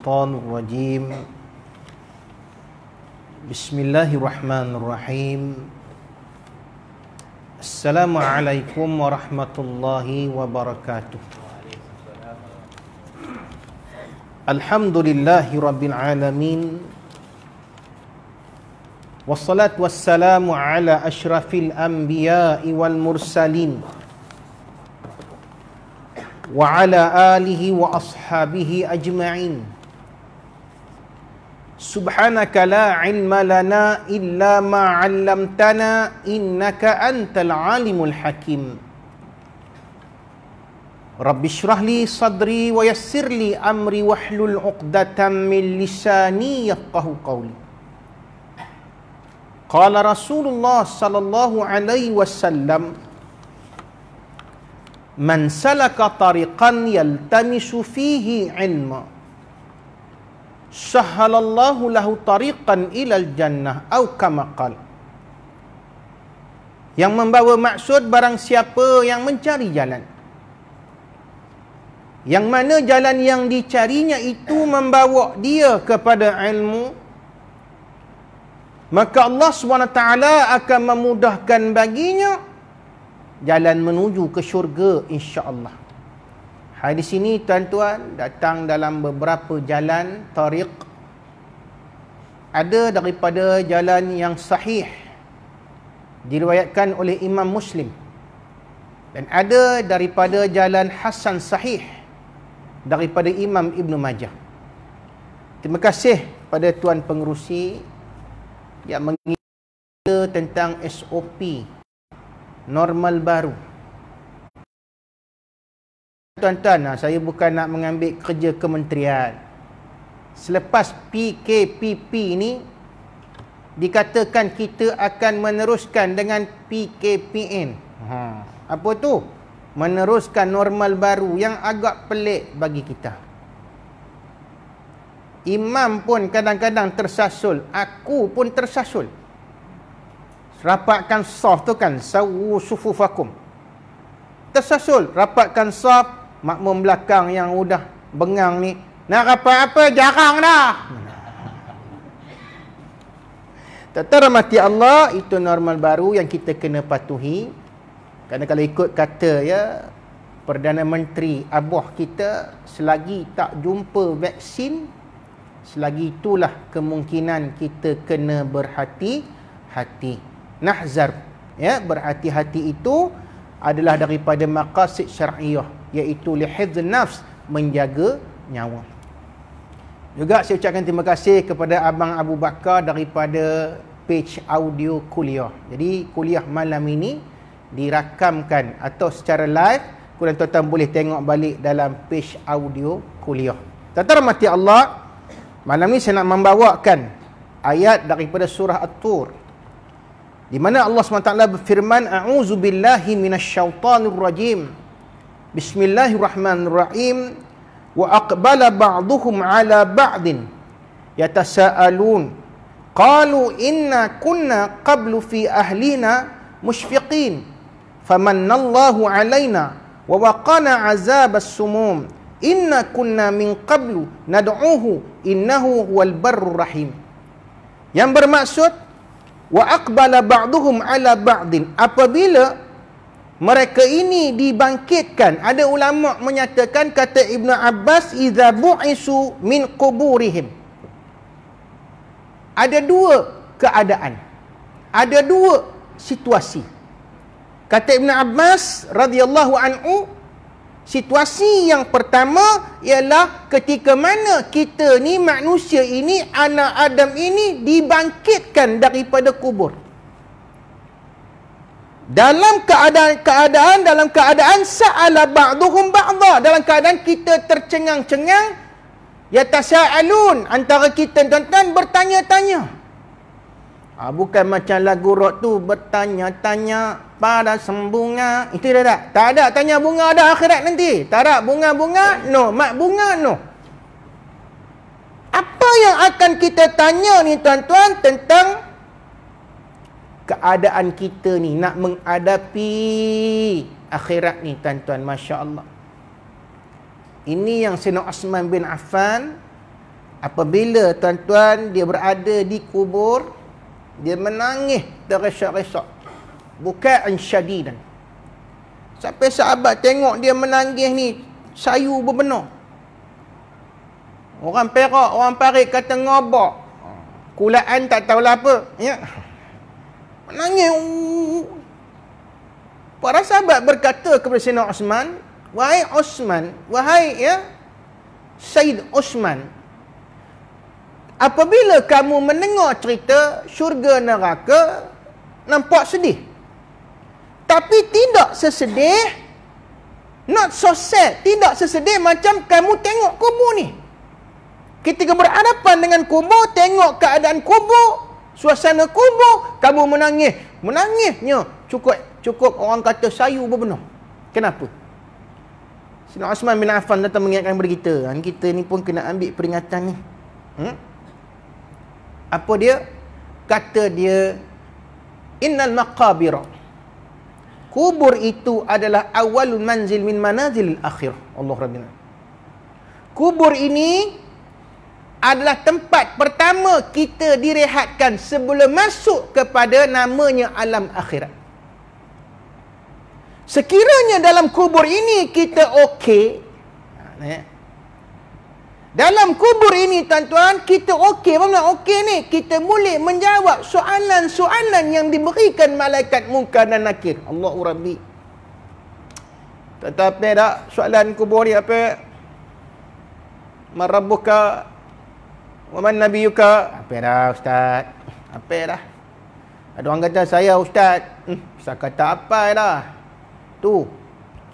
الشيطان الرجيم بسم الله الرحمن الرحيم السلام عليكم ورحمة الله وبركاته الحمد لله رب العالمين والصلاة والسلام على أشرف الأنبياء والمرسلين وعلى آله وأصحابه أجمعين سبحانك لا علم لنا إلا ما علمتنا إنك أنت العالم الحكيم رب اشرح لي صدري ويسر لي أمري واحلل عقدة من لساني يفقه قولي قال رسول الله صلى الله عليه وسلم من سلك طريقا يلتمس فيه علمًا sahalallahu lahu tariqan ilal jannah au kamaqal yang membawa maksud barang siapa yang mencari jalan yang mana jalan yang dicarinya itu membawa dia kepada ilmu maka Allah SWT akan memudahkan baginya jalan menuju ke syurga insyaAllah Hadis ini tuan-tuan datang dalam beberapa jalan tariq. Ada daripada jalan yang sahih diriwayatkan oleh Imam Muslim. Dan ada daripada jalan hasan sahih daripada Imam Ibn Majah. Terima kasih pada tuan pengerusi yang mengingatkan tentang SOP normal baru. Tuan-tuan, ah, saya bukan nak mengambil kerja kementerian. Selepas PKPP ini, dikatakan kita akan meneruskan dengan PKPN. Ha. Apa tu? Meneruskan normal baru yang agak pelik bagi kita. Imam pun kadang-kadang tersasul. Aku pun tersasul. Rapatkan sah tu kan. Sawu sufufakum. Tersasul. Rapatkan sah, makmum belakang yang udah bengang ni nak apa-apa jarang dah tetap mati Allah itu normal baru yang kita kena patuhi kerana kalau ikut kata ya Perdana Menteri Aboh kita selagi tak jumpa vaksin selagi itulah kemungkinan kita kena berhati-hati nahzar ya berhati-hati itu adalah daripada maqasid syar'iyah iaitu lihidzun nafs menjaga nyawa juga saya ucapkan terima kasih kepada Abang Abu Bakar daripada page audio kuliah jadi kuliah malam ini dirakamkan atau secara live kalian tuan-tuan boleh tengok balik dalam page audio kuliah tuan-tuan mati Allah malam ini saya nak membawakan ayat daripada surah At-Tur di mana Allah SWT berfirman A'udzubillahiminasyautanirrajim rajim بسم الله الرحمن الرحيم وأقبل بعضهم على بعض يتساءلون قالوا إنا كنا قبل في أهلنا مشفقين فمن الله علينا ووقانا عذاب السموم إنا كنا من قبل ندعوه إنه هو البر الرحيم yang bermaksud wa aqbala ba'duhum ala ba'din apabila mereka ini dibangkitkan ada ulama menyatakan kata Ibnu Abbas iza bu'isu min quburihim ada dua keadaan ada dua situasi kata Ibnu Abbas radhiyallahu anhu situasi yang pertama ialah ketika mana kita ni manusia ini anak Adam ini dibangkitkan daripada kubur dalam keadaan keadaan dalam keadaan sa'ala ba'duhum ba'dha dalam keadaan kita tercengang-cengang ya yatasaalun antara kita tuan-tuan bertanya-tanya ha, bukan macam lagu rock tu bertanya-tanya pada sembunga itu dah tak tak ada tanya bunga ada akhirat nanti tak ada bunga-bunga no mak bunga no apa yang akan kita tanya ni tuan-tuan tentang keadaan kita ni nak menghadapi akhirat ni tuan-tuan masya-Allah. Ini yang Sayyidina Osman bin Affan apabila tuan-tuan dia berada di kubur dia menangis teresak-resak. Bukan syadidan. Sampai sahabat tengok dia menangis ni sayu berbenar. Orang Perak, orang Parit kata ngobak. Kulaan tak tahulah apa. Ya menangis para sahabat berkata kepada Sayyidina Osman wahai Osman wahai ya Said Osman apabila kamu mendengar cerita syurga neraka nampak sedih tapi tidak sesedih not so sad tidak sesedih macam kamu tengok kubur ni ketika berhadapan dengan kubur tengok keadaan kubur suasana kubur kamu menangis menangisnya cukup cukup orang kata sayu berbenuh kenapa Sina Osman bin Affan datang mengingatkan kepada kita kan, kita ni pun kena ambil peringatan ni hmm? apa dia kata dia innal maqabira kubur itu adalah awalul manzil min manazil akhir Allah Rabbina kubur ini adalah tempat pertama kita direhatkan sebelum masuk kepada namanya alam akhirat. Sekiranya dalam kubur ini kita okey, ha, ya. dalam kubur ini tuan-tuan, kita okey, bukan okey ni, kita mulai menjawab soalan-soalan yang diberikan malaikat muka dan nakir. Allahu Rabbi. Tetap ni dak soalan kubur ni apa? Marabbuka Waman Nabi Yuka Apa dah Ustaz Apa dah Ada orang kata saya Ustaz Ustaz hmm, kata apa dah Tu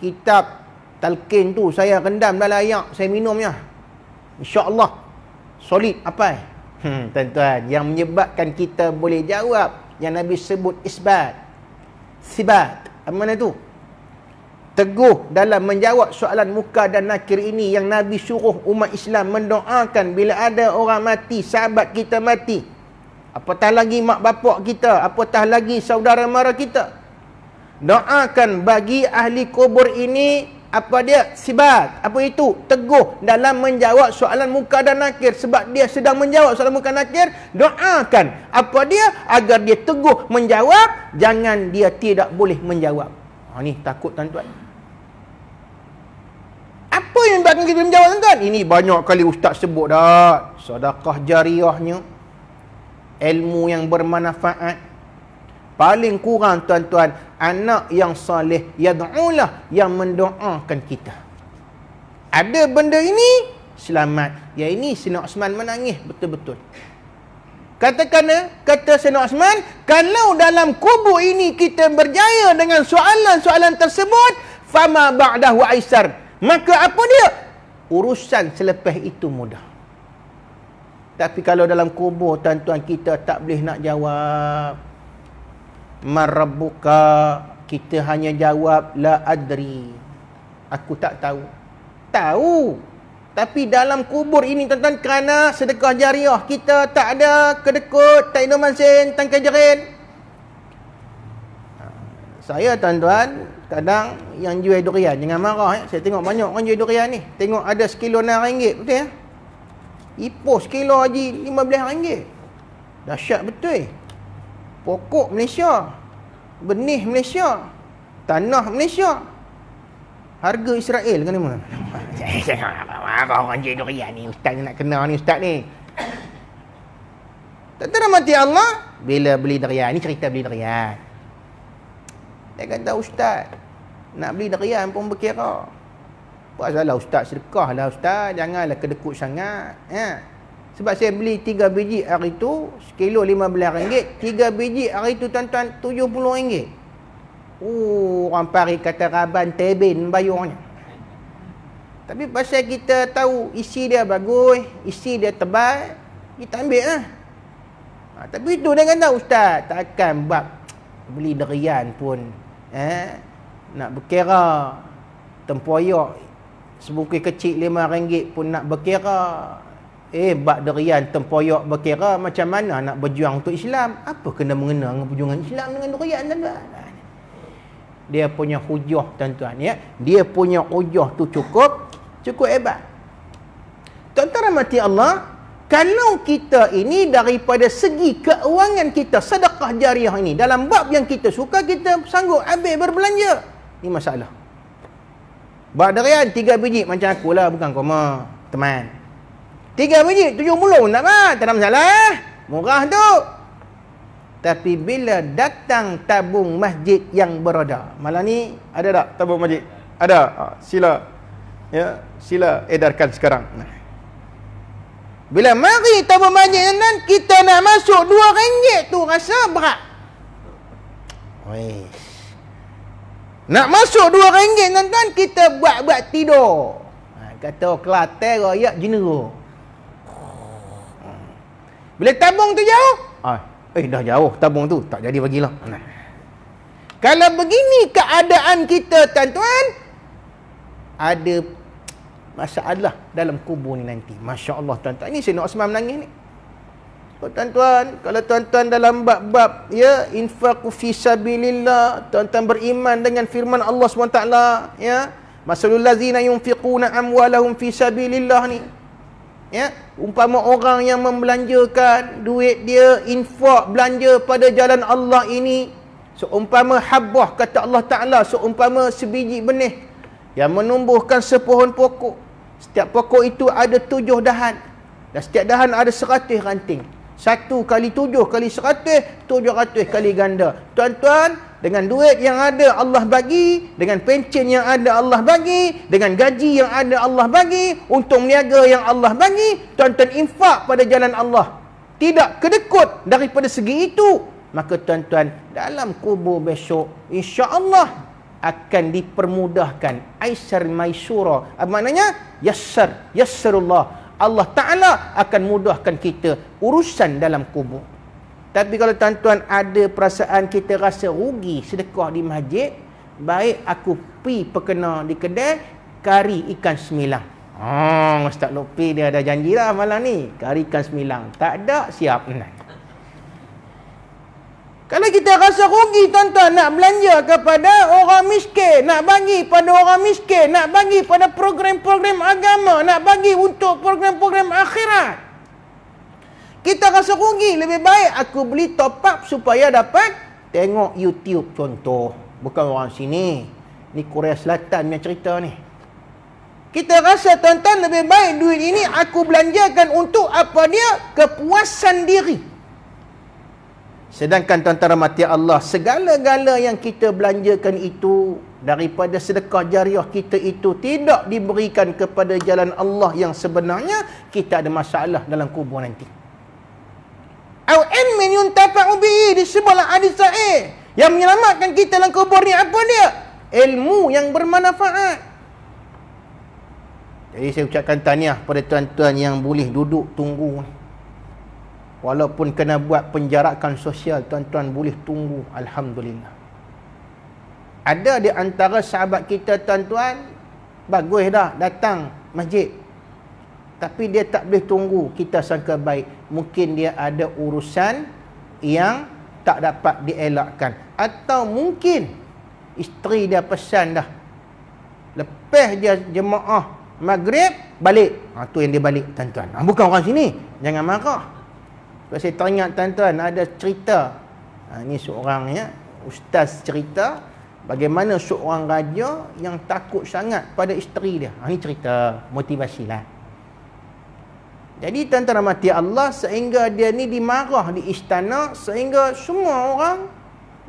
Kitab Talqin tu saya rendam dalam air Saya minumnya InsyaAllah Solid apa Hmm tuan-tuan Yang menyebabkan kita boleh jawab Yang Nabi sebut isbat Sibat Mana tu teguh dalam menjawab soalan muka dan nakir ini yang Nabi suruh umat Islam mendoakan bila ada orang mati, sahabat kita mati. Apatah lagi mak bapak kita, apatah lagi saudara mara kita. Doakan bagi ahli kubur ini apa dia? Sibat. Apa itu? Teguh dalam menjawab soalan muka dan nakir. Sebab dia sedang menjawab soalan muka dan nakir, doakan apa dia agar dia teguh menjawab, jangan dia tidak boleh menjawab. Ha, ni takut tuan-tuan. Apa yang akan kita menjawab tuan-tuan? Ini banyak kali ustaz sebut dah. Sedekah jariahnya ilmu yang bermanfaat paling kurang tuan-tuan anak yang soleh yad'ulah yang mendoakan kita. Ada benda ini selamat. Ya ini Sina Osman menangis betul-betul. Katakan kata Sina Osman, kalau dalam kubur ini kita berjaya dengan soalan-soalan tersebut, fama ba'dahu aisar maka apa dia urusan selepas itu mudah tapi kalau dalam kubur tuan-tuan kita tak boleh nak jawab marabuka kita hanya jawab la adri aku tak tahu tahu tapi dalam kubur ini tuan-tuan kerana sedekah jariah kita tak ada kedekut tak ada masin tangkai jerin ha, saya tuan-tuan Kadang yang jual durian jangan marah eh. Saya tengok banyak orang jual durian ni. Tengok ada sekilo RM6 betul ya? Eh? Ipoh sekilo haji RM15. Dahsyat betul. Eh? Pokok Malaysia. Benih Malaysia. Tanah Malaysia. Harga Israel kan nama? Marah orang jual durian ni. Ustaz nak kenal ni ustaz ni. Tak terima mati Allah bila beli durian. Ni cerita beli durian. Dia kata ustaz Nak beli darian pun berkira Buat salah ustaz sedekah lah ustaz Janganlah kedekut sangat ya. Sebab saya beli 3 biji hari tu Sekilo 15 ringgit 3 biji hari tu tuan-tuan 70 ringgit Oh, orang pari kata raban tebin bayungnya. Tapi pasal kita tahu isi dia bagus, isi dia tebal, kita ambil lah. Ha, tapi itu dia kata, Ustaz, takkan bab beli derian pun eh, nak berkira tempoyak, sebukir kecil lima ringgit pun nak berkira eh bak derian tempoyok berkira macam mana nak berjuang untuk Islam apa kena mengena dengan perjuangan Islam dengan derian tuan-tuan dia punya hujah tuan-tuan ya dia punya hujah tu cukup cukup hebat tuan-tuan mati Allah kalau kita ini daripada segi keuangan kita sedekah jariah ini dalam bab yang kita suka kita sanggup habis berbelanja ini masalah badarian tiga biji macam akulah bukan koma teman tiga biji tujuh puluh tak apa tak ada masalah murah tu tapi bila datang tabung masjid yang beroda, malam ni ada tak tabung masjid ada ah, sila ya sila edarkan sekarang nah bila mari tabung majlis kita nak masuk dua ringgit tu rasa berat. Weh. Nak masuk dua ringgit tuan-tuan, kita buat-buat tidur. Ha, kata Kelantan rakyat jeneral. Bila tabung tu jauh? Ah. Eh, dah jauh tabung tu. Tak jadi bagilah. Nah. Kalau begini keadaan kita, tuan-tuan, ada masalah dalam kubur ni nanti. Masya Allah tuan-tuan. Ini Sayyidina Osman menangis ni. Kalau oh, tuan-tuan, kalau tuan-tuan dalam bab-bab, ya, infaku fisabilillah, tuan-tuan beriman dengan firman Allah SWT, ya, masalul lazina yunfiquna amwalahum fi fisabilillah ni, ya, umpama orang yang membelanjakan duit dia, infak belanja pada jalan Allah ini, seumpama habbah, kata Allah Ta'ala, seumpama sebiji benih, yang menumbuhkan sepohon pokok, Setiap pokok itu ada tujuh dahan. Dan setiap dahan ada seratus ranting. Satu kali tujuh kali seratus, tujuh ratus kali ganda. Tuan-tuan, dengan duit yang ada Allah bagi, dengan pencin yang ada Allah bagi, dengan gaji yang ada Allah bagi, untung niaga yang Allah bagi, tuan-tuan infak pada jalan Allah. Tidak kedekut daripada segi itu. Maka tuan-tuan, dalam kubur besok, insya Allah akan dipermudahkan aisyar maisura apa maknanya yassar yassarullah Allah taala akan mudahkan kita urusan dalam kubur tapi kalau tuan-tuan ada perasaan kita rasa rugi sedekah di masjid baik aku pi pekena di kedai kari ikan semilang. Oh, Ustaz Lopi dia ada janji lah malam ni. Kari ikan semilang Tak ada, siap. Nah. Kalau kita rasa rugi tuan-tuan nak belanja kepada orang miskin, nak bagi pada orang miskin, nak bagi pada program-program agama, nak bagi untuk program-program akhirat. Kita rasa rugi, lebih baik aku beli top up supaya dapat tengok YouTube contoh. Bukan orang sini. Ni Korea Selatan punya cerita ni. Kita rasa tuan-tuan lebih baik duit ini aku belanjakan untuk apa dia? Kepuasan diri. Kepuasan diri. Sedangkan tuan-tuan rahmati Allah, segala-gala yang kita belanjakan itu daripada sedekah jariah kita itu tidak diberikan kepada jalan Allah yang sebenarnya, kita ada masalah dalam kubur nanti. Au in min yuntafa'u di disebutlah hadis sahih. Yang menyelamatkan kita dalam kubur ni apa dia? Ilmu yang bermanfaat. Jadi saya ucapkan tahniah pada tuan-tuan yang boleh duduk tunggu ni. Walaupun kena buat penjarakan sosial, tuan-tuan boleh tunggu. Alhamdulillah. Ada di antara sahabat kita, tuan-tuan, bagus dah datang masjid. Tapi dia tak boleh tunggu. Kita sangka baik. Mungkin dia ada urusan yang tak dapat dielakkan. Atau mungkin isteri dia pesan dah. Lepas dia jemaah maghrib, balik. Itu ha, yang dia balik, tuan-tuan. Ha, bukan orang sini. Jangan marah. Kalau saya teringat tuan-tuan ada cerita ha, Ini seorang ya Ustaz cerita Bagaimana seorang raja yang takut sangat pada isteri dia ha, Ini cerita motivasi lah Jadi tuan-tuan mati Allah sehingga dia ni dimarah di istana Sehingga semua orang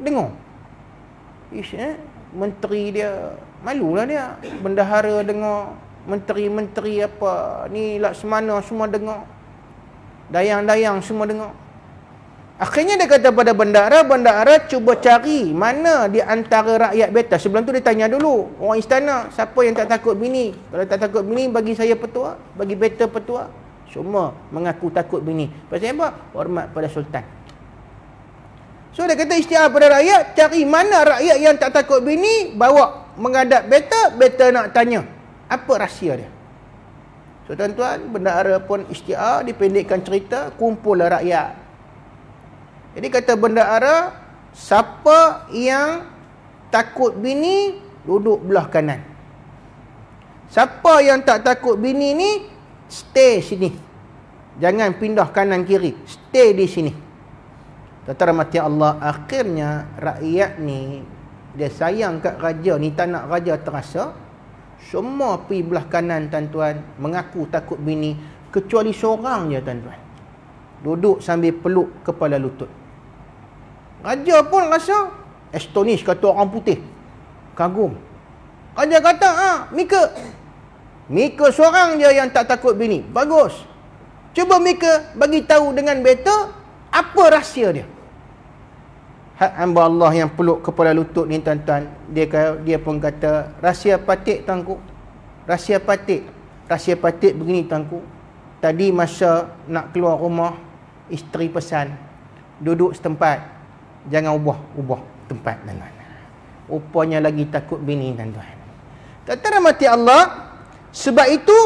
dengar Ish, eh? Menteri dia malu lah dia Bendahara dengar Menteri-menteri apa Ni laksamana semua dengar dayang-dayang semua dengar akhirnya dia kata pada bandara bandara cuba cari mana di antara rakyat beta sebelum tu dia tanya dulu orang istana siapa yang tak takut bini kalau tak takut bini bagi saya petua bagi beta petua semua mengaku takut bini pasal apa? hormat pada sultan so dia kata istihar pada rakyat cari mana rakyat yang tak takut bini bawa menghadap beta beta nak tanya apa rahsia dia So tuan-tuan, bendahara pun isti'ar dipendekkan cerita kumpullah rakyat. Jadi kata bendahara, siapa yang takut bini duduk belah kanan. Siapa yang tak takut bini ni stay sini. Jangan pindah kanan kiri, stay di sini. Tuan-tuan mati Allah, akhirnya rakyat ni dia sayang kat raja ni tak nak raja terasa semua pergi belah kanan tuan-tuan Mengaku takut bini Kecuali seorang je tuan-tuan Duduk sambil peluk kepala lutut Raja pun rasa Astonish kata orang putih Kagum Raja kata ha, Mika Mika seorang je yang tak takut bini Bagus Cuba Mika bagi tahu dengan better Apa rahsia dia hak hamba Allah yang peluk kepala lutut ni tuan-tuan dia dia pun kata rahsia patik tuanku rahsia patik rahsia patik begini tuanku tadi masa nak keluar rumah isteri pesan duduk setempat jangan ubah ubah tempat tuan-tuan rupanya lagi takut bini tuan-tuan Tak tuan mati Allah sebab itu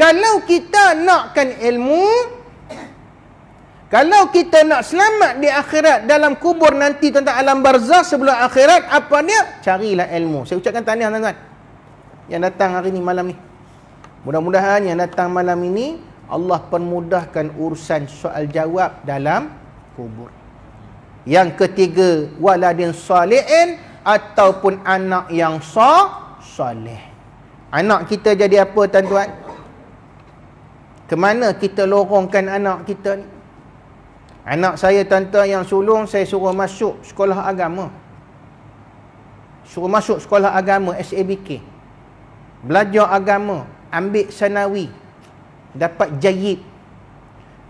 kalau kita nakkan ilmu kalau kita nak selamat di akhirat dalam kubur nanti tentang alam barzah sebelum akhirat, apa dia? Carilah ilmu. Saya ucapkan tahniah tuan-tuan. Yang datang hari ini malam ni. Mudah-mudahan yang datang malam ini Allah permudahkan urusan soal jawab dalam kubur. Yang ketiga, waladin salihin ataupun anak yang sah soleh. Anak kita jadi apa tuan-tuan? Kemana kita lorongkan anak kita ni? Anak saya tante yang sulung saya suruh masuk sekolah agama. Suruh masuk sekolah agama SABK. Belajar agama, ambil sanawi. Dapat jayib.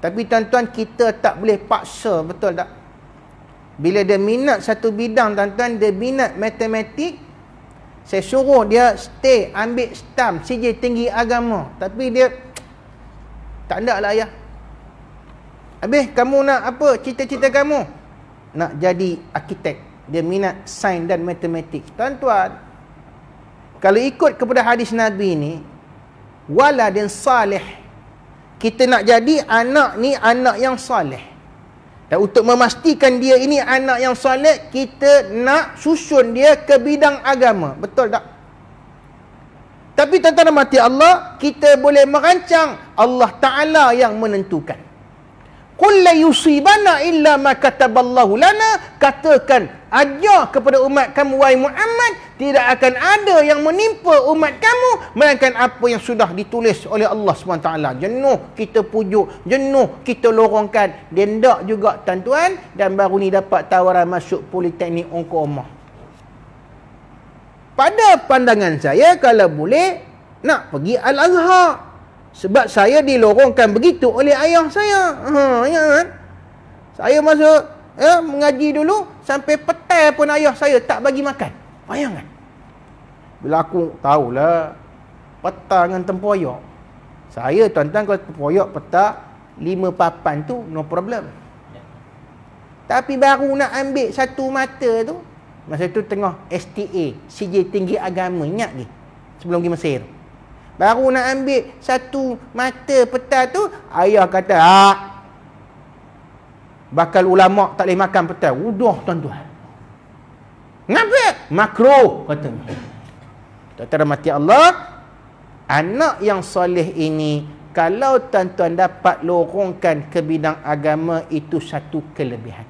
Tapi tuan-tuan kita tak boleh paksa, betul tak? Bila dia minat satu bidang tuan-tuan, dia minat matematik, saya suruh dia stay ambil stamp, CJ tinggi agama. Tapi dia tak nak lah ayah. Ya. Habis kamu nak apa cita-cita kamu? Nak jadi arkitek. Dia minat sains dan matematik. Tuan-tuan, kalau ikut kepada hadis Nabi ni, dan salih. Kita nak jadi anak ni anak yang salih. Dan untuk memastikan dia ini anak yang salih, kita nak susun dia ke bidang agama. Betul tak? Tapi tentang mati Allah, kita boleh merancang Allah Ta'ala yang menentukan. Qul la yusibana illa ma kataballahu lana katakan ajar kepada umat kamu wahai Muhammad tidak akan ada yang menimpa umat kamu melainkan apa yang sudah ditulis oleh Allah SWT jenuh kita pujuk jenuh kita lorongkan dendak juga tuan-tuan dan baru ni dapat tawaran masuk politeknik ongkoh Omah pada pandangan saya kalau boleh nak pergi Al-Azhar sebab saya dilorongkan begitu oleh ayah saya. Ha, ya kan? Saya masuk ya, mengaji dulu, sampai petai pun ayah saya tak bagi makan. Bayangkan. Bila aku tahulah, petai dengan tempoyok. Saya tuan-tuan kalau tempoyok petai, lima papan tu no problem. Tapi baru nak ambil satu mata tu, masa tu tengah STA, CJ Tinggi Agama, ingat lagi. Sebelum pergi Mesir tu baru nak ambil satu mata petal tu ayah kata ah bakal ulama tak boleh makan petal udah tuan-tuan ngapa makro kata doktor mati Allah anak yang soleh ini kalau tuan-tuan dapat lorongkan ke bidang agama itu satu kelebihan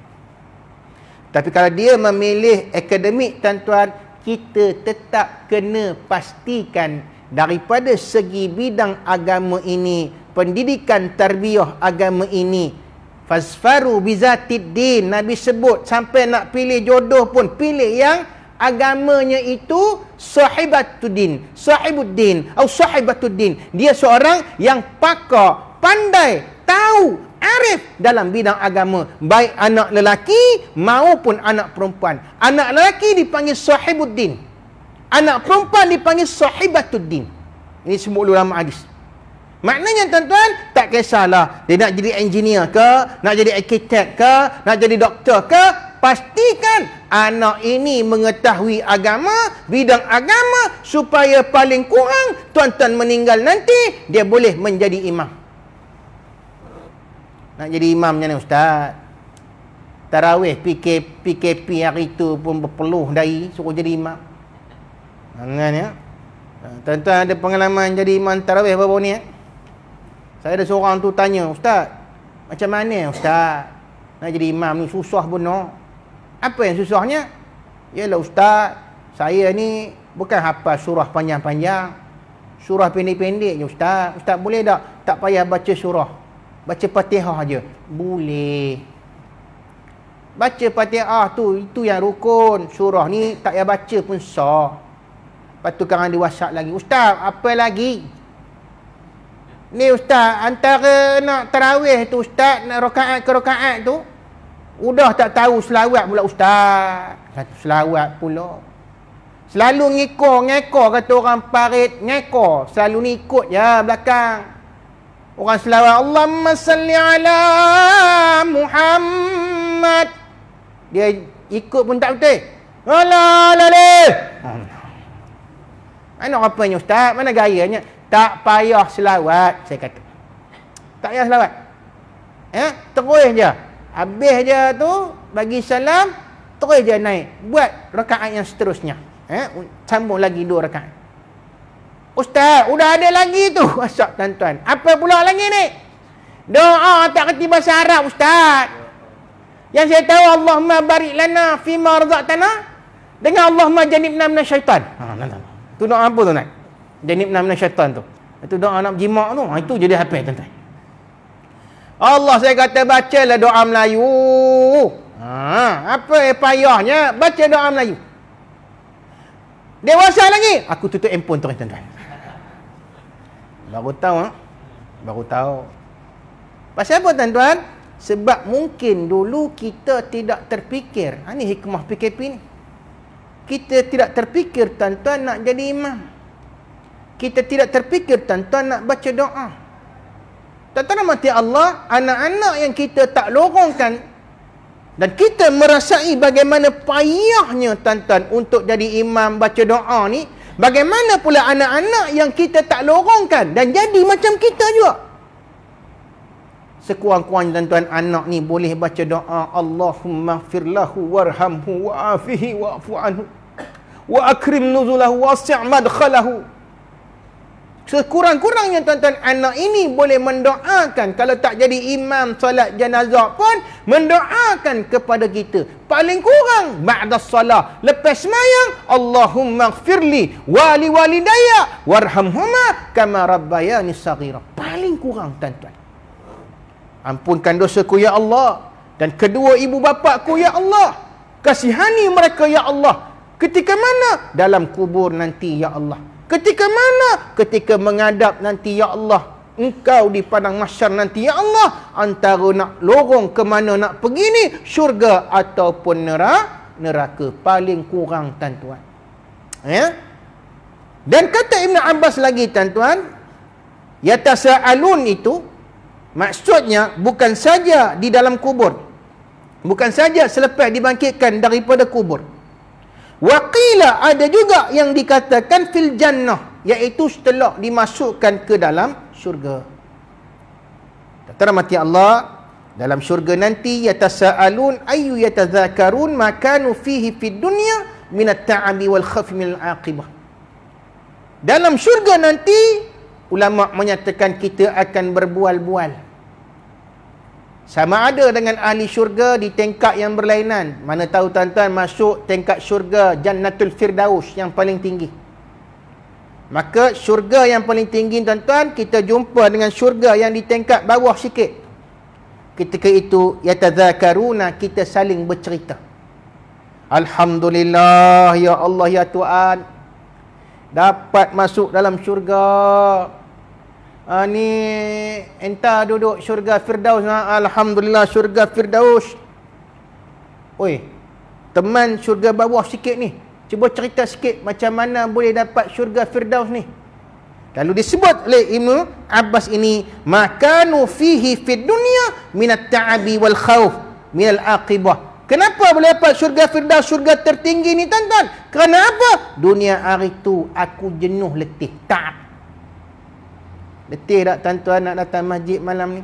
tapi kalau dia memilih akademik tuan-tuan kita tetap kena pastikan daripada segi bidang agama ini pendidikan tarbiyah agama ini fasfaru bizatiddin nabi sebut sampai nak pilih jodoh pun pilih yang agamanya itu sahibatuddin sahibuddin atau din. dia seorang yang pakar pandai tahu arif dalam bidang agama baik anak lelaki maupun anak perempuan anak lelaki dipanggil sahibuddin Anak perempuan dipanggil sahibatul din. Ini semua ulama hadis. Maknanya tuan-tuan, tak kisahlah. Dia nak jadi engineer ke, nak jadi architect ke, nak jadi doktor ke, pastikan anak ini mengetahui agama, bidang agama, supaya paling kurang tuan-tuan meninggal nanti, dia boleh menjadi imam. Nak jadi imam macam mana ustaz? Tarawih PK, PKP hari itu pun berpeluh dari suruh jadi imam. Jangan ya. Ah, tuan-tuan ada pengalaman jadi imam tarawih baru ni? Eh? Saya ada seorang tu tanya, "Ustaz, macam mana ustaz nak jadi imam ni susah benar?" Apa yang susahnya? Yalah ustaz, saya ni bukan hafal surah panjang-panjang. Surah pendek-pendek je ustaz. Ustaz boleh tak tak payah baca surah? Baca Fatihah aje. Boleh. Baca Fatihah tu itu yang rukun. Surah ni tak payah baca pun sah. Lepas tu kawan dia whatsapp lagi Ustaz apa lagi Ni ustaz antara nak terawih tu ustaz Nak rokaat ke rokaat tu Udah tak tahu selawat pula ustaz Selawat pula Selalu ngekor ngekor kata orang parit ngekor Selalu ni ikut je belakang Orang selawat Allahumma salli ala Muhammad Dia ikut pun tak betul Alah alah ah. leh mana rupanya ustaz? Mana gayanya? Tak payah selawat, saya kata. Tak payah selawat. Eh? Terus je. Habis je tu, bagi salam, terus je naik. Buat rekaat yang seterusnya. Eh? Sambung lagi dua rekaat. Ustaz, udah ada lagi tu. Asap tuan-tuan. Apa pula lagi ni? Doa tak kerti bahasa Arab, Ustaz. Yang saya tahu, Allahumma barik lana fima razak tanah. Dengan Allahumma janib namna syaitan. Ha, nah, Tu doa apa tu nak? jadi Janib nama syaitan tu. Itu doa nak jimak tu. Ha, itu jadi hape tu nak. Allah saya kata baca lah doa Melayu. Ha, apa payahnya baca doa Melayu. Dewasa lagi. Aku tutup empon tu nak tuan Baru tahu. Ha? Baru tahu. Pasal apa tuan-tuan? Sebab mungkin dulu kita tidak terfikir. Ini ha, hikmah PKP ni kita tidak terfikir tuan nak jadi imam. Kita tidak terfikir tuan nak baca doa. Tuan-tuan mati Allah, anak-anak yang kita tak lorongkan dan kita merasai bagaimana payahnya tuan untuk jadi imam baca doa ni, bagaimana pula anak-anak yang kita tak lorongkan dan jadi macam kita juga. Sekurang-kurangnya tuan-tuan anak ni boleh baca doa Allahumma firlahu warhamhu wa'afihi wa'afu wa akrim nuzulahu wasi' madkhalahu sekurang-kurangnya tuan-tuan anak ini boleh mendoakan kalau tak jadi imam solat jenazah pun mendoakan kepada kita paling kurang ba'da solat lepas sembahyang Allahumma ighfirli wali walidayya warhamhuma kama rabbayani saghira paling kurang tuan-tuan ampunkan dosaku ya Allah dan kedua ibu bapakku ya Allah kasihani mereka ya Allah Ketika mana? Dalam kubur nanti, Ya Allah. Ketika mana? Ketika mengadap nanti, Ya Allah. Engkau di padang masyar nanti, Ya Allah. Antara nak lorong ke mana nak pergi ni, syurga ataupun neraka. Neraka paling kurang, tuan-tuan. Ya? Dan kata Ibn Abbas lagi, tuan-tuan. Yatasa'alun itu, maksudnya bukan saja di dalam kubur. Bukan saja selepas dibangkitkan daripada Kubur. Waqila ada juga yang dikatakan fil jannah iaitu setelah dimasukkan ke dalam syurga. Tatkala mati Allah dalam syurga nanti yatasaalun ayyu yatazakarun makanu fihi fid dunya min at-ta'abi wal khauf min al-aqibah. Dalam syurga nanti ulama menyatakan kita akan berbual-bual sama ada dengan ahli syurga di tingkat yang berlainan. Mana tahu tuan-tuan masuk tingkat syurga Jannatul Firdaus yang paling tinggi. Maka syurga yang paling tinggi tuan-tuan kita jumpa dengan syurga yang di tingkat bawah sikit. Ketika itu yatazakaruna kita saling bercerita. Alhamdulillah ya Allah ya Tuhan dapat masuk dalam syurga uh, ni entah duduk syurga firdaus ah, alhamdulillah syurga firdaus oi teman syurga bawah sikit ni cuba cerita sikit macam mana boleh dapat syurga firdaus ni lalu disebut oleh ibnu abbas ini makanu fihi fid dunya min at ta'abi wal khauf min al aqibah Kenapa boleh dapat syurga firdaus syurga tertinggi ni tuan-tuan? Kenapa? Dunia hari tu aku jenuh letih, tak Letih tak tuan-tuan nak datang masjid malam ni?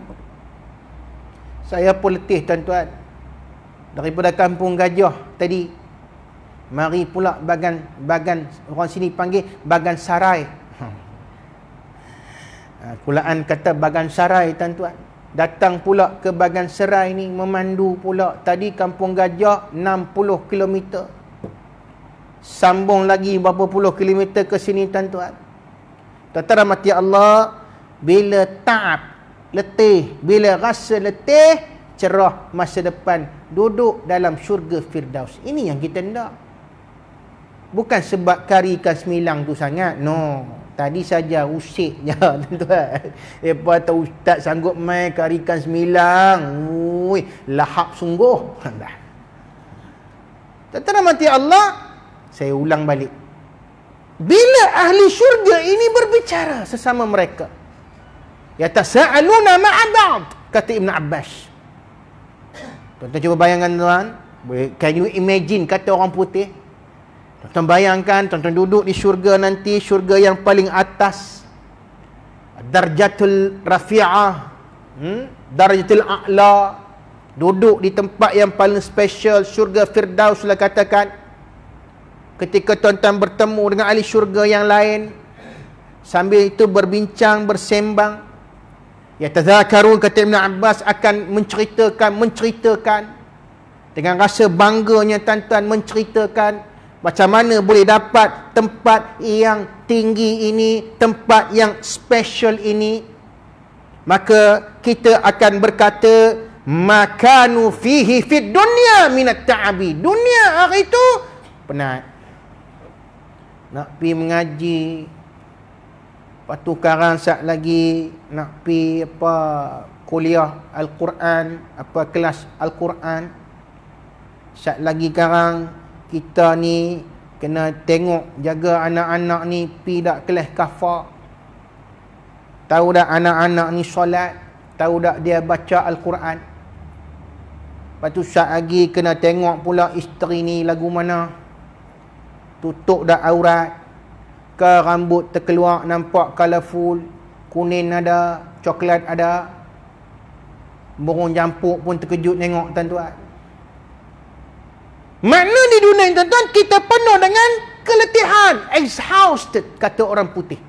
Saya pun letih tuan-tuan. Daripada kampung gajah tadi. Mari pula bagan, bagan orang sini panggil bagan sarai. Ha. Ha, kulaan kata bagan sarai tuan-tuan. Datang pula ke bagan serai ni memandu pula. Tadi kampung gajah 60 km. Sambung lagi berapa puluh kilometer ke sini tuan-tuan. Tuan-tuan mati Allah bila taat letih bila rasa letih cerah masa depan duduk dalam syurga firdaus ini yang kita hendak. bukan sebab kari kan sembilang tu sangat no tadi saja usik je tuan-tuan depa tahu ustaz sanggup mai kari kan sembilang ui lahap sungguh dah tetamu mati Allah saya ulang balik bila ahli syurga ini berbicara sesama mereka yatasaaluna ma'a ba'd kata Ibn Abbas tuan-tuan cuba bayangkan tuan can you imagine kata orang putih tuan-tuan bayangkan tuan-tuan duduk di syurga nanti syurga yang paling atas darjatul rafi'ah hmm? darjatul a'la duduk di tempat yang paling special syurga firdaus lah katakan ketika tuan-tuan bertemu dengan ahli syurga yang lain sambil itu berbincang bersembang Ya tazakarun kata Ibn Abbas akan menceritakan, menceritakan dengan rasa bangganya Tantan menceritakan macam mana boleh dapat tempat yang tinggi ini, tempat yang special ini. Maka kita akan berkata makanu fihi fid dunya minat ta'abi. Dunia hari itu penat. Nak pergi mengaji, Lepas tu sekarang sat lagi nak pi apa kuliah Al-Quran, apa kelas Al-Quran. Sat lagi sekarang kita ni kena tengok jaga anak-anak ni pi dak kelas kafa. Tahu dak anak-anak ni solat, tahu dak dia baca Al-Quran. Lepas tu sat lagi kena tengok pula isteri ni lagu mana. Tutup dak aurat ke rambut terkeluar nampak colourful kuning ada coklat ada burung jampuk pun terkejut tengok tuan-tuan makna di dunia tuan-tuan kita penuh dengan keletihan exhausted kata orang putih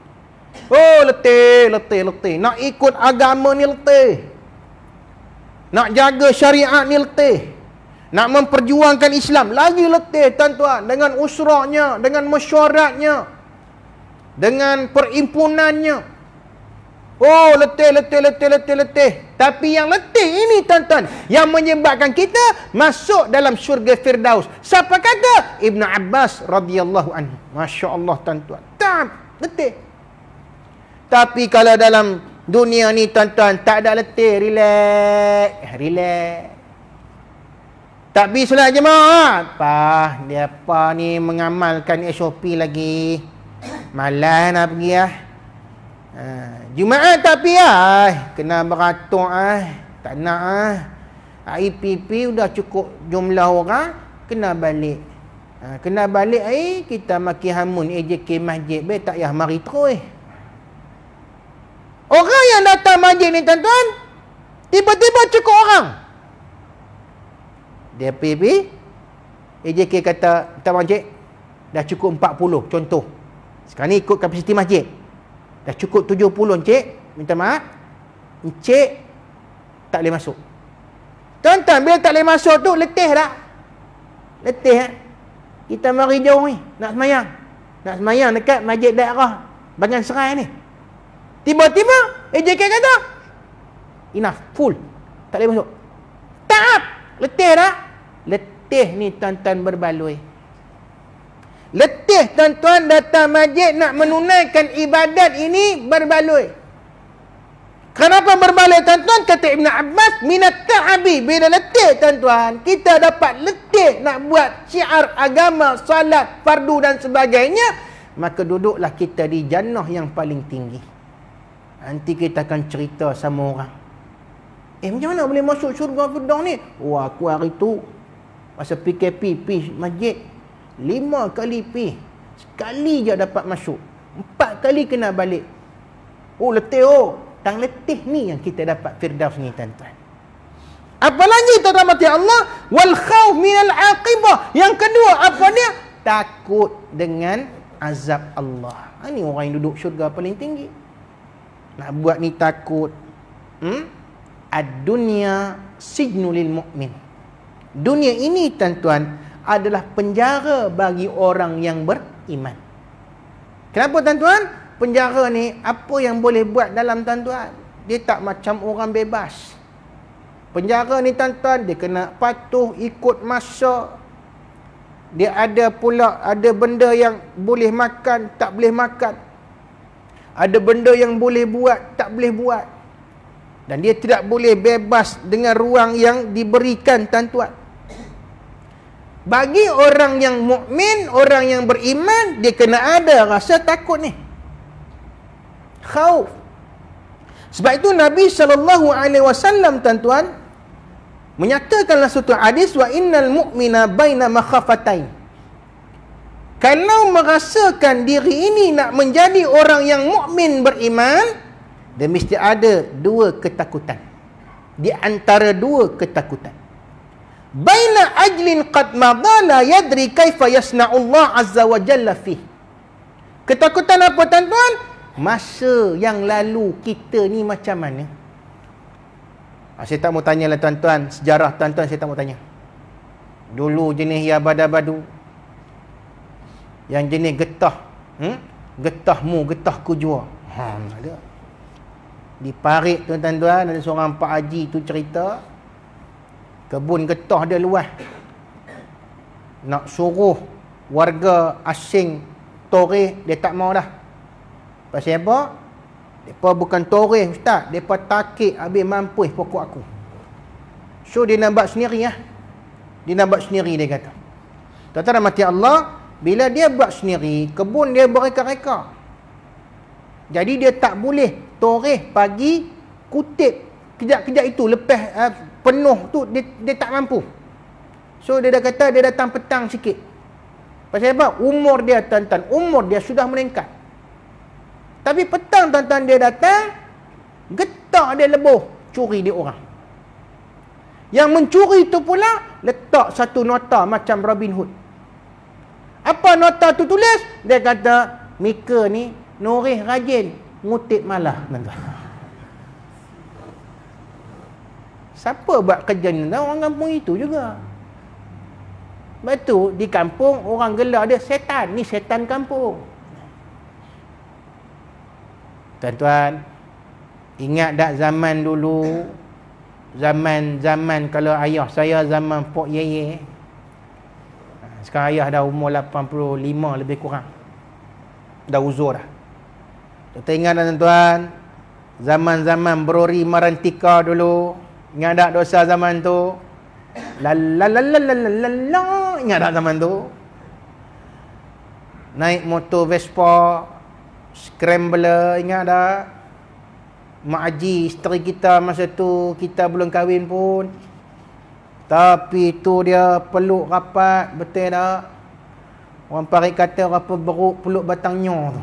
oh letih letih letih nak ikut agama ni letih nak jaga syariat ni letih nak memperjuangkan Islam lagi letih tuan-tuan dengan usrahnya dengan mesyuaratnya dengan perimpunannya oh letih letih letih letih letih tapi yang letih ini tuan-tuan yang menyebabkan kita masuk dalam syurga firdaus siapa kata Ibn abbas radhiyallahu anhu masya-Allah tuan-tuan tak letih tapi kalau dalam dunia ni tuan-tuan tak ada letih relax relax tak pergi solat jemaah. dia apa ni mengamalkan SOP lagi. Malam nak pergi ah. Ha, Jumaat tapi pergi ah. Kena beratur ah. Tak nak ah. IPP sudah cukup jumlah orang kena balik. Ha, kena balik ai eh, kita maki hamun AJK eh, masjid be tak yah mari terus. Orang yang datang masjid ni tuan-tuan tiba-tiba cukup orang. Dia pergi AJK eh, kata, "Tuan Majid, dah cukup 40 contoh." Sekarang ni ikut kapasiti masjid. Dah cukup 70 encik, minta maaf. Encik tak boleh masuk. Tuan-tuan, bila tak boleh masuk tu letih dah. Letih eh. Kita mari jauh ni nak semayang. Nak semayang dekat masjid daerah Bangan Serai ni. Tiba-tiba AJK kata Enough Full Tak boleh masuk Tak Letih dah Letih ni tuan-tuan berbaloi Letih tuan-tuan datang majid nak menunaikan ibadat ini berbaloi. Kenapa berbaloi tuan-tuan? Kata Ibn Abbas, minat ta'abi. Bila letih tuan-tuan, kita dapat letih nak buat syiar agama, salat, fardu dan sebagainya. Maka duduklah kita di jannah yang paling tinggi. Nanti kita akan cerita sama orang. Eh macam mana boleh masuk syurga pedang ni? Wah aku hari tu, masa PKP, pergi masjid. Lima kali pih, Sekali je dapat masuk. Empat kali kena balik. Oh, letih oh. Tang letih ni yang kita dapat firdaus ni, tuan-tuan. Apa lagi terhadap Allah? Wal khawf minal aqibah. Yang kedua, apa dia? Takut dengan azab Allah. Ini ha, orang yang duduk syurga paling tinggi. Nak buat ni takut. Hmm? ad dunia sijnu lil mu'min. Dunia ini, tuan-tuan, adalah penjara bagi orang yang beriman. Kenapa tuan-tuan? Penjara ni apa yang boleh buat dalam tuan-tuan? Dia tak macam orang bebas. Penjara ni tuan-tuan dia kena patuh ikut masa. Dia ada pula ada benda yang boleh makan, tak boleh makan. Ada benda yang boleh buat, tak boleh buat. Dan dia tidak boleh bebas dengan ruang yang diberikan tuan-tuan bagi orang yang mukmin, orang yang beriman, dia kena ada rasa takut ni. Khauf. Sebab itu Nabi sallallahu alaihi wasallam tuan-tuan menyatakanlah satu hadis wa innal mu'mina baina makhafatain. Kalau merasakan diri ini nak menjadi orang yang mukmin beriman, dia mesti ada dua ketakutan. Di antara dua ketakutan baina ajlin qad madha la yadri kaifa yasna'u Allah azza wa jalla fi ketakutan apa tuan-tuan masa yang lalu kita ni macam mana ha, saya tak mau tanyalah tuan-tuan sejarah tuan-tuan saya tak mau tanya dulu jenis ya badabadu yang jenis getah hmm? getahmu getah ku jua ha ada di parit tuan-tuan ada seorang pak haji tu cerita kebun getah dia luas nak suruh warga asing toreh dia tak mau dah pasal apa depa bukan toreh ustaz depa takik habis mampus pokok aku so dia nampak sendiri ah ya? dia nampak sendiri dia kata tuan-tuan mati Allah bila dia buat sendiri kebun dia bereka-reka jadi dia tak boleh toreh pagi kutip kejap-kejap itu lepas uh, penuh tu dia, dia tak mampu So dia dah kata dia datang petang sikit Pasal apa? Umur dia tuan-tuan Umur dia sudah meningkat Tapi petang tuan-tuan dia datang Getak dia lebuh Curi dia orang Yang mencuri tu pula Letak satu nota macam Robin Hood Apa nota tu tulis? Dia kata Mika ni Nurih rajin Ngutip malah Tuan-tuan Siapa buat kerja ni? Orang kampung itu juga. Betul di kampung orang gelar dia setan. Ni setan kampung. Tuan-tuan, ingat tak zaman dulu? Zaman-zaman kalau ayah saya zaman Pok Yeye. Ha, sekarang ayah dah umur 85 lebih kurang. Dah uzur dah. Tuan-tuan, ingat tuan-tuan? Zaman-zaman Brori Marantika dulu. Ingat tak dosa zaman tu? La la la la la la la la Ingat tak zaman tu? Naik motor Vespa Scrambler Ingat tak? Mak Haji, isteri kita masa tu Kita belum kahwin pun Tapi tu dia peluk rapat Betul tak? Orang parik kata rapat beruk peluk batangnya tu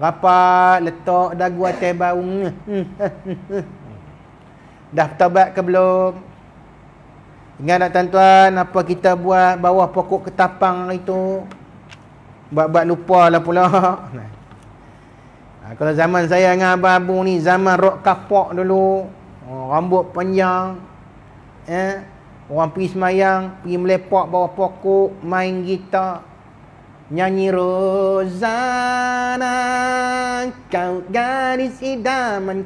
Rapat, letak dagu atas bau Dah bertaubat ke belum? Ingat tak tuan-tuan apa kita buat bawah pokok ketapang itu? Buat-buat lupalah pula. Ha, kalau zaman saya dengan Abang Abu ni, zaman rok kapok dulu. Oh, rambut panjang. Eh? Orang pergi semayang, pergi melepak bawah pokok, main gitar. Nyanyi Rosana Kau gadis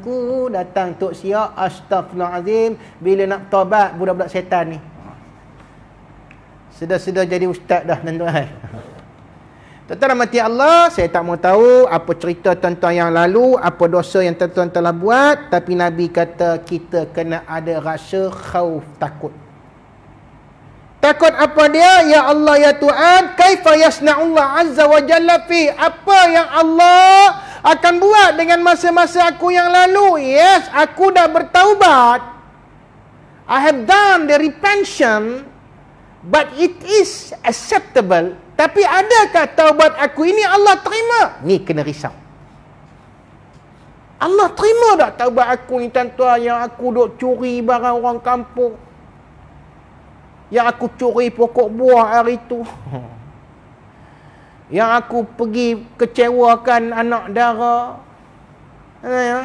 ku Datang Tok Siak Astaghfirullahaladzim Bila nak tobat budak-budak setan ni Sudah-sudah jadi ustaz dah tuan-tuan Tuan-tuan mati Allah Saya tak mau tahu apa cerita tuan-tuan yang lalu Apa dosa yang tuan-tuan telah buat Tapi Nabi kata kita kena ada rasa khauf takut Takut apa dia? Ya Allah ya Tuhan, kaifa yasna'ullah azza wa jalla fi? Apa yang Allah akan buat dengan masa-masa aku yang lalu? Yes, aku dah bertaubat. I have done the repention, but it is acceptable. Tapi adakah taubat aku ini Allah terima? Ni kena risau. Allah terima tak taubat aku ni tuan-tuan yang aku duk curi barang orang kampung? Yang aku curi pokok buah hari tu. Yang aku pergi kecewakan anak dara. Eh, ya.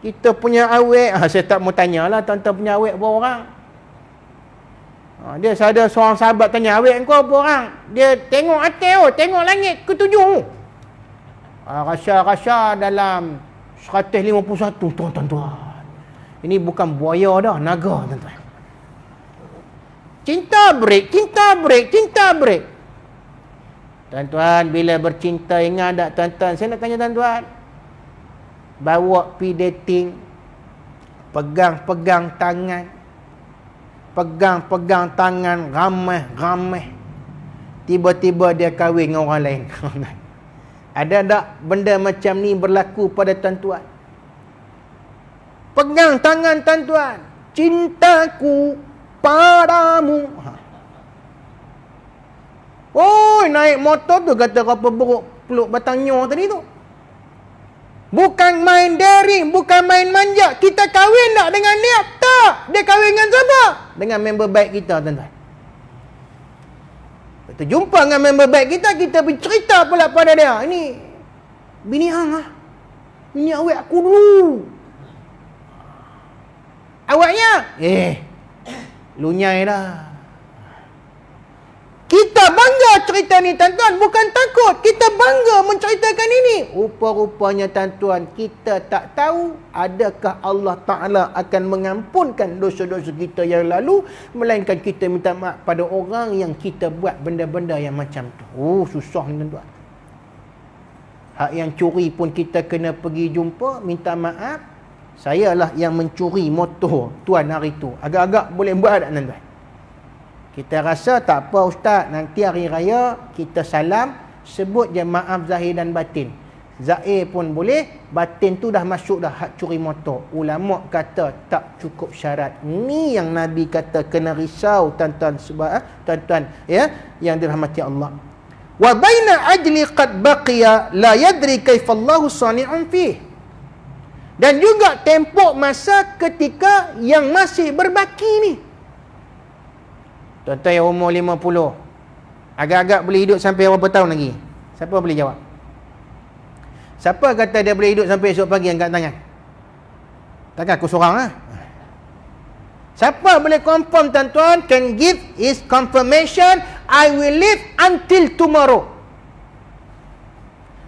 Kita punya awet. Ah, saya tak mau tanya lah tuan-tuan punya awet berapa orang. Ah, dia ada seorang sahabat tanya awet kau berapa orang. Dia tengok atas tu. Oh, tengok langit ketujuh ah, Rasa-rasa dalam 151 tuan-tuan. Ini bukan buaya dah. Naga tuan-tuan. Cinta break, cinta break, cinta break. Tuan-tuan, bila bercinta ingat tak tuan-tuan? Saya nak tanya tuan-tuan. Bawa pi dating. Pegang-pegang tangan. Pegang-pegang tangan ramai-ramai. Tiba-tiba dia kahwin dengan orang lain. Ada tak benda macam ni berlaku pada tuan-tuan? Pegang tangan tuan-tuan. Cintaku padamu. Ha. Oh, naik motor tu kata kau peruk peluk batang nyor tadi tu. Bukan main daring, bukan main manja. Kita kahwin tak dengan niat? Tak. Dia kahwin dengan siapa? Dengan member baik kita, tuan-tuan. Kita jumpa dengan member baik kita, kita bercerita pula pada dia. Ini bini hang lah. Bini awet aku dulu. Awaknya? Eh lunyai dah kita bangga cerita ni tuan-tuan bukan takut kita bangga menceritakan ini rupa-rupanya tuan-tuan kita tak tahu adakah Allah Taala akan mengampunkan dosa-dosa kita yang lalu melainkan kita minta maaf pada orang yang kita buat benda-benda yang macam tu oh susah ni tuan-tuan hak yang curi pun kita kena pergi jumpa minta maaf saya lah yang mencuri motor tuan hari tu. Agak-agak boleh buat tak tuan-tuan? Kita rasa tak apa ustaz, nanti hari raya kita salam, sebut je maaf zahir dan batin. Zahir pun boleh, batin tu dah masuk dah hak curi motor. Ulama kata tak cukup syarat. Ni yang Nabi kata kena risau tuan-tuan sebab eh, tuan-tuan ya yang dirahmati Allah. Wa baina ajli qad baqiya la yadri kaifa Allahu sani'un fihi dan juga tempoh masa ketika yang masih berbaki ni tuan-tuan yang umur 50 agak-agak boleh hidup sampai berapa tahun lagi siapa boleh jawab siapa kata dia boleh hidup sampai esok pagi angkat tangan takkan aku seorang lah siapa boleh confirm tuan-tuan can give his confirmation I will live until tomorrow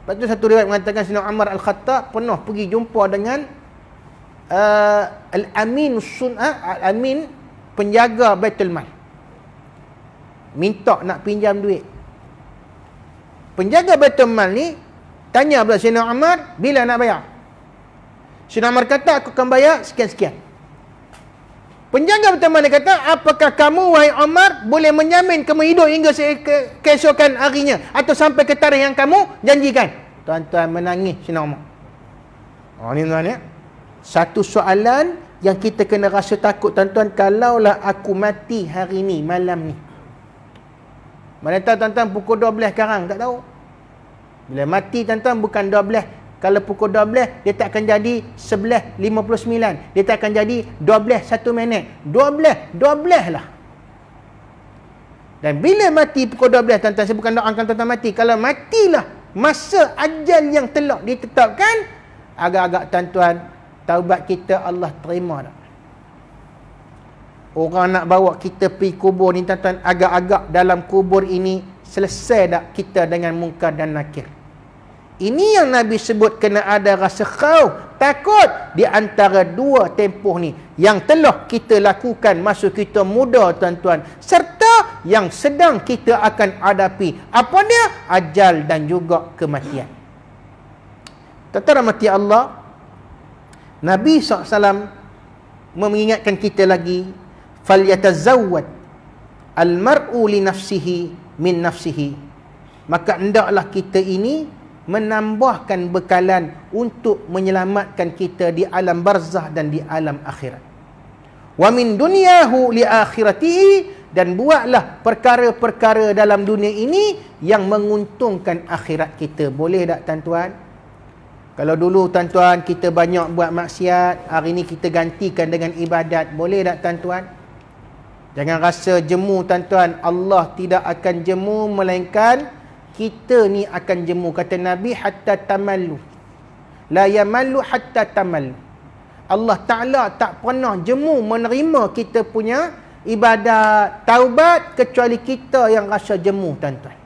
Lepas tu satu riwayat mengatakan Sina Ammar Al-Khattab pernah pergi jumpa dengan uh, Al-Amin Sun'ah Al-Amin penjaga Baitul Mal. Minta nak pinjam duit. Penjaga Baitul Mal ni tanya pula Sina Ammar bila nak bayar. Sina Ammar kata aku akan bayar sekian-sekian. Penjaga pertama dia kata, apakah kamu wahai Omar boleh menjamin kamu hidup hingga keesokan harinya atau sampai ke tarikh yang kamu janjikan? Tuan-tuan menangis Sina Omar. Oh, ni tuan ya. Satu soalan yang kita kena rasa takut tuan-tuan, kalaulah aku mati hari ni, malam ni. Mana tahu tuan-tuan pukul 12 sekarang, tak tahu. Bila mati tuan-tuan bukan 12, kalau pukul 12 dia tak akan jadi 11.59 dia tak akan jadi 12 satu minit 12 12 lah dan bila mati pukul 12 tuan-tuan saya bukan doakan tuan-tuan mati kalau matilah masa ajal yang telah ditetapkan agak-agak tuan-tuan taubat kita Allah terima tak? orang nak bawa kita pergi kubur ni tuan-tuan agak-agak dalam kubur ini selesai tak kita dengan mungkar dan nakir ini yang Nabi sebut kena ada rasa khauf, takut di antara dua tempoh ni yang telah kita lakukan masa kita muda tuan-tuan serta yang sedang kita akan hadapi. Apa dia? Ajal dan juga kematian. tuan rahmati Allah, Nabi SAW mengingatkan kita lagi al maru li nafsihi min nafsihi maka hendaklah kita ini menambahkan bekalan untuk menyelamatkan kita di alam barzah dan di alam akhirat. Wa min dunyahu li akhiratihi dan buatlah perkara-perkara dalam dunia ini yang menguntungkan akhirat kita. Boleh tak tuan-tuan? Kalau dulu tuan-tuan kita banyak buat maksiat, hari ini kita gantikan dengan ibadat. Boleh tak tuan-tuan? Jangan rasa jemu tuan-tuan. Allah tidak akan jemu melainkan kita ni akan jemu kata Nabi hatta tamalu, la yamallu hatta tamal Allah Taala tak pernah jemu menerima kita punya ibadat taubat kecuali kita yang rasa jemu tuan-tuan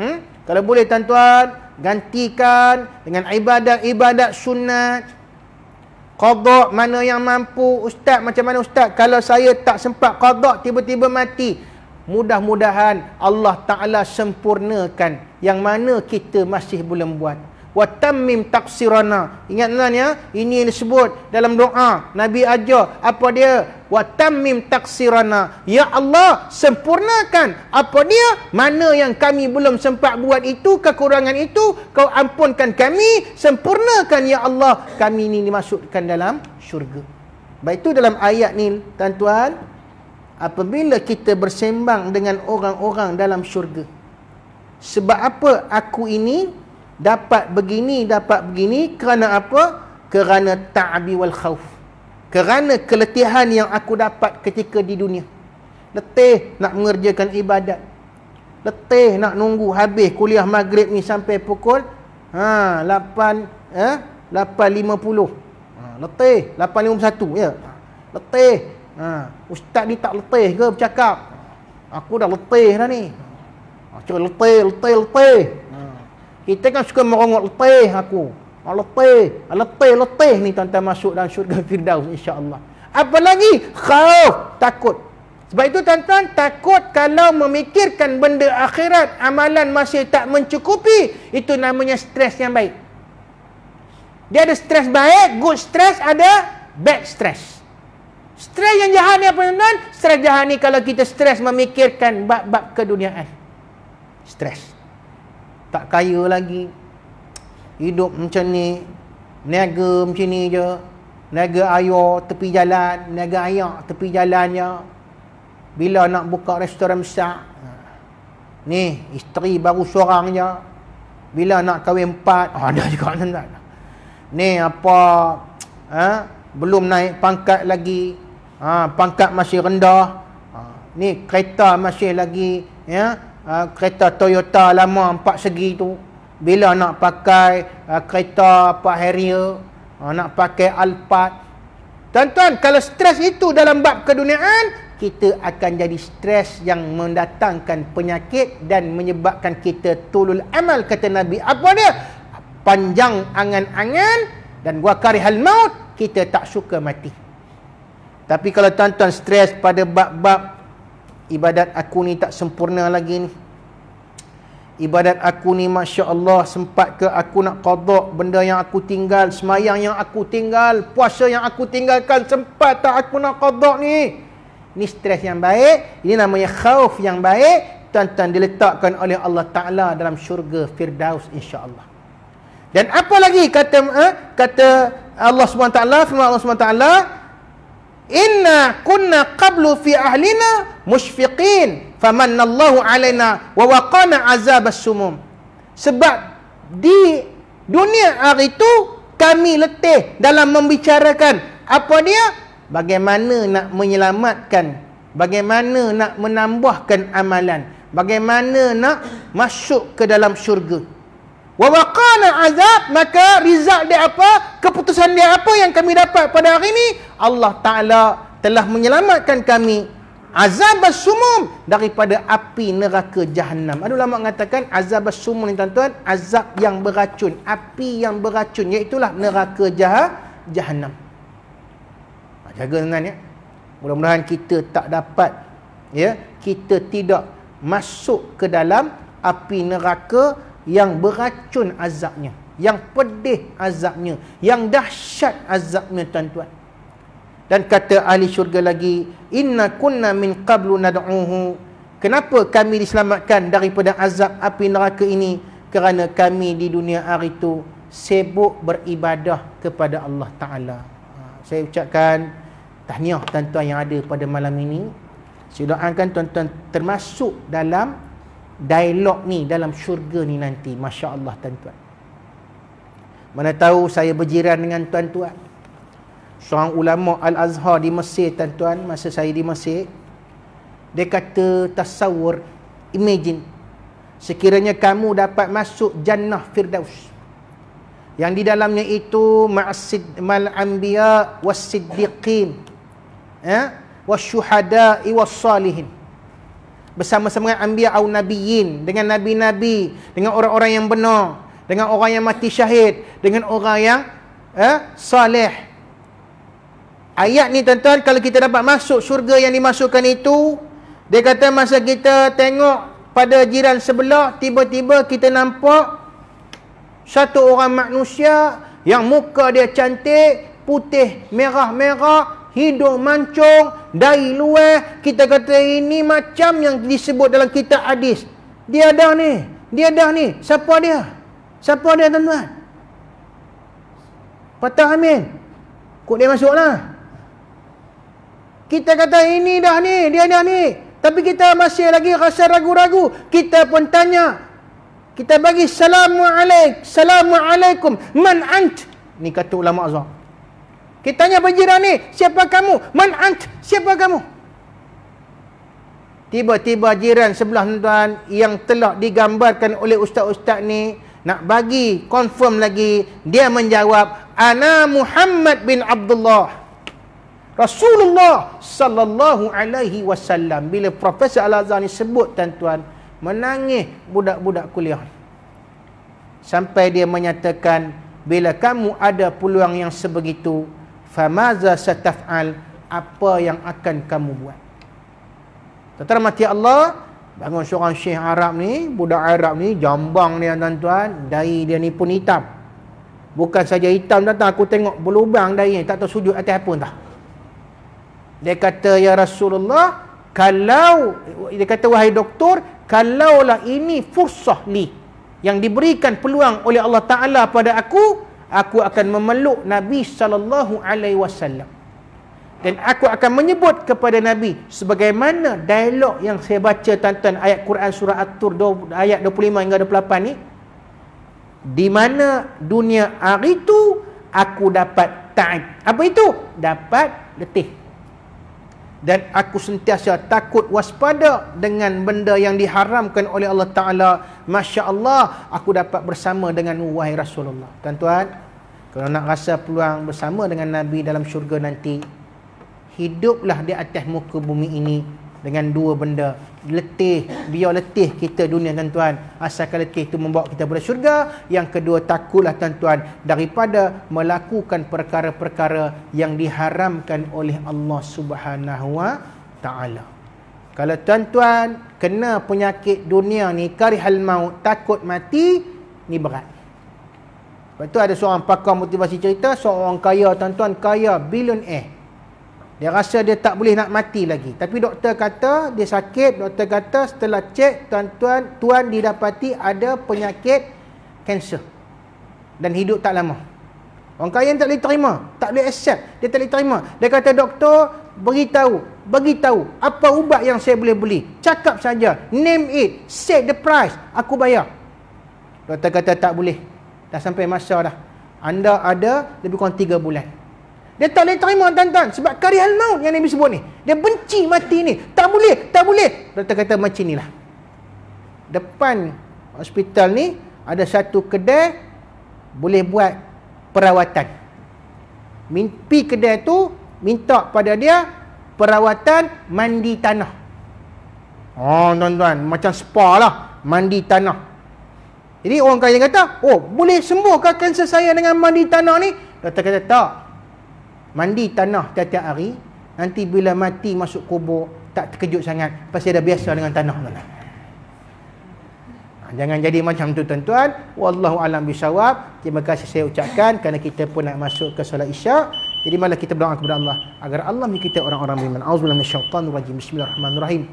hmm? kalau boleh tuan-tuan gantikan dengan ibadat-ibadat sunat qada mana yang mampu ustaz macam mana ustaz kalau saya tak sempat qada tiba-tiba mati Mudah-mudahan Allah Ta'ala sempurnakan Yang mana kita masih belum buat Watamim taksirana Ingat tuan ya Ini yang disebut dalam doa Nabi ajar Apa dia? Watamim taksirana Ya Allah sempurnakan Apa dia? Mana yang kami belum sempat buat itu Kekurangan itu Kau ampunkan kami Sempurnakan ya Allah Kami ini dimasukkan dalam syurga Baik itu dalam ayat ni Tuan-tuan apabila kita bersembang dengan orang-orang dalam syurga sebab apa aku ini dapat begini dapat begini kerana apa kerana taabi wal khauf kerana keletihan yang aku dapat ketika di dunia letih nak mengerjakan ibadat letih nak nunggu habis kuliah maghrib ni sampai pukul ha 8 eh 8.50 ha letih 8.51 ya letih ha, Ustaz ni tak letih ke bercakap Aku dah letih dah ni cuba ha, letih, letih, letih ha. Kita kan suka merongok letih aku ha, Letih, ha, letih, letih ni tuan-tuan masuk dalam syurga Firdaus Apa lagi, khauf, takut Sebab itu tuan-tuan takut kalau memikirkan benda akhirat Amalan masih tak mencukupi Itu namanya stres yang baik Dia ada stres baik, good stress ada bad stress Stres yang jahat ni apa tuan-tuan? Stres jahat ni kalau kita stres memikirkan bab-bab keduniaan. Stres. Tak kaya lagi. Hidup macam ni. Niaga macam ni je. Niaga ayah tepi jalan. Niaga ayah tepi jalannya. Bila nak buka restoran besar. Ni, isteri baru seorang je. Bila nak kahwin empat. Oh, ah, ada juga tuan-tuan. Ni apa... Ha? Belum naik pangkat lagi ha, pangkat masih rendah ha, ni kereta masih lagi ya ha, kereta Toyota lama empat segi tu bila nak pakai ha, kereta apa Harrier ha, nak pakai Alphard tuan-tuan kalau stres itu dalam bab keduniaan kita akan jadi stres yang mendatangkan penyakit dan menyebabkan kita tulul amal kata Nabi apa dia panjang angan-angan dan gua karihal maut kita tak suka mati tapi kalau tuan-tuan stres pada bab-bab ibadat aku ni tak sempurna lagi ni. Ibadat aku ni Masya Allah sempat ke aku nak kodok benda yang aku tinggal, semayang yang aku tinggal, puasa yang aku tinggalkan, sempat tak aku nak kodok ni. Ni stres yang baik, ini namanya khauf yang baik, tuan-tuan diletakkan oleh Allah Ta'ala dalam syurga Firdaus insya Allah. Dan apa lagi kata eh, kata Allah Swt Wa firman Allah Swt inna kunna qablu fi ahlina musyfiqin famanallahu alaina wa waqana azabas sumum sebab di dunia hari itu kami letih dalam membicarakan apa dia bagaimana nak menyelamatkan bagaimana nak menambahkan amalan bagaimana nak masuk ke dalam syurga wa waqana azab maka result dia apa keputusan dia apa yang kami dapat pada hari ini Allah taala telah menyelamatkan kami azab as-sumum daripada api neraka jahanam ada ulama mengatakan azab as-sumum ni tuan-tuan azab yang beracun api yang beracun iaitu lah neraka jah jahanam ha, jaga dengan ya mudah-mudahan kita tak dapat ya kita tidak masuk ke dalam api neraka yang beracun azabnya yang pedih azabnya yang dahsyat azabnya tuan-tuan dan kata ahli syurga lagi inna kunna min qablu nad'uhu kenapa kami diselamatkan daripada azab api neraka ini kerana kami di dunia hari itu sibuk beribadah kepada Allah taala ha, saya ucapkan tahniah tuan-tuan yang ada pada malam ini saya doakan tuan-tuan termasuk dalam dialog ni dalam syurga ni nanti Masya Allah tuan-tuan Mana tahu saya berjiran dengan tuan-tuan Seorang ulama Al-Azhar di Mesir tuan-tuan Masa saya di Mesir Dia kata tasawur Imagine Sekiranya kamu dapat masuk jannah Firdaus Yang di dalamnya itu Ma'asid mal-anbiya was Ya eh, Was-syuhada'i bersama-sama dengan anbiya au nabiyyin dengan nabi-nabi dengan orang-orang yang benar dengan orang yang mati syahid dengan orang yang eh, soleh ayat ni tuan-tuan kalau kita dapat masuk syurga yang dimasukkan itu dia kata masa kita tengok pada jiran sebelah tiba-tiba kita nampak satu orang manusia yang muka dia cantik putih merah-merah hidung mancung, dari luar, kita kata ini macam yang disebut dalam kitab hadis. Dia dah ni, dia dah ni. Siapa dia? Siapa dia tuan-tuan? Patah amin. Kok dia masuklah. Kita kata ini dah ni, dia dah ni. Tapi kita masih lagi rasa ragu-ragu. Kita pun tanya. Kita bagi salamualaikum. Salamualaikum. Man ant. Ni kata ulama' azam. Kita tanya penjiran ni, siapa kamu? Man ant? Siapa kamu? Tiba-tiba jiran sebelah tuan yang telah digambarkan oleh ustaz-ustaz ni nak bagi confirm lagi dia menjawab ana Muhammad bin Abdullah Rasulullah sallallahu alaihi wasallam bila profesor Al-Azhar ni sebut tuan-tuan menangis budak-budak kuliah sampai dia menyatakan bila kamu ada peluang yang sebegitu famaza sataf'al apa yang akan kamu buat tuan mati Allah bangun seorang syekh Arab ni budak Arab ni jambang ni tuan-tuan dari dia ni pun hitam bukan saja hitam tuan aku tengok berlubang dari ni tak tahu sujud atas apa entah dia kata ya Rasulullah kalau dia kata wahai doktor kalaulah ini fursah ni yang diberikan peluang oleh Allah Ta'ala pada aku aku akan memeluk Nabi sallallahu alaihi wasallam. Dan aku akan menyebut kepada Nabi sebagaimana dialog yang saya baca tuan-tuan ayat Quran surah At-Tur ayat 25 hingga 28 ni di mana dunia itu aku dapat ta'ib. Apa itu? Dapat letih. Dan aku sentiasa takut waspada dengan benda yang diharamkan oleh Allah Ta'ala. Masya Allah, aku dapat bersama dengan wahai Rasulullah. Tuan-tuan, kalau nak rasa peluang bersama dengan Nabi dalam syurga nanti Hiduplah di atas muka bumi ini Dengan dua benda Letih, biar letih kita dunia tuan-tuan Asalkan letih itu membawa kita pada syurga Yang kedua takulah tuan-tuan Daripada melakukan perkara-perkara Yang diharamkan oleh Allah SWT Kalau tuan-tuan kena penyakit dunia ni Karihal maut, takut mati Ni berat Lepas tu ada seorang pakar motivasi cerita, seorang kaya tuan-tuan, kaya bilion eh. Dia rasa dia tak boleh nak mati lagi. Tapi doktor kata dia sakit, doktor kata setelah cek tuan-tuan, tuan didapati ada penyakit kanser. Dan hidup tak lama. Orang kaya tak boleh terima, tak boleh accept, dia tak boleh terima. Dia kata doktor, beritahu, beritahu apa ubat yang saya boleh beli. Cakap saja, name it, set the price, aku bayar. Doktor kata tak boleh dah sampai masa dah anda ada lebih kurang tiga bulan dia tak boleh terima tuan-tuan sebab karihal maut yang Nabi sebut ni dia benci mati ni tak boleh tak boleh doktor kata macam inilah depan hospital ni ada satu kedai boleh buat perawatan mimpi kedai tu minta pada dia perawatan mandi tanah oh tuan-tuan macam spa lah mandi tanah jadi orang kaya kata, oh boleh sembuhkah kanser saya dengan mandi tanah ni? Doktor kata, tak. Mandi tanah tiap-tiap hari, nanti bila mati masuk kubur, tak terkejut sangat. Pasti dah biasa dengan tanah. mana. Ha, jangan jadi macam tu tuan-tuan. a'lam bisawab. Terima kasih saya ucapkan kerana kita pun nak masuk ke solat isyak. Jadi malah kita berdoa kepada Allah. Agar Allah ni kita orang-orang beriman. Auzulam syaitan rajim. Bismillahirrahmanirrahim.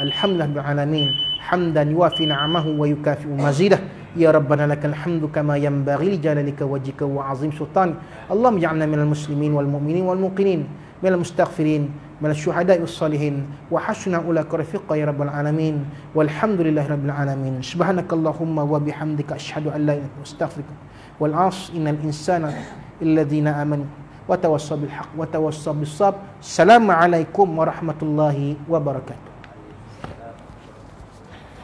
Alhamdulillah bi'alamin. Hamdan yuafi na'amahu wa yukafi'u mazidah. يا ربنا لك الحمد كما ينبغي لجلالك وجهك وعظيم سلطانك اللهم اجعلنا من المسلمين والمؤمنين والموقنين من المستغفرين من الشهداء والصالحين وحشنا أولئك رفيقا يا رب العالمين والحمد لله رب العالمين سبحانك اللهم وبحمدك أشهد أن لا إله إلا أنت أستغفرك والعاص إن الإنسان الذين آمنوا وتوصى بالحق وتوصى بالصبر السلام عليكم ورحمة الله وبركاته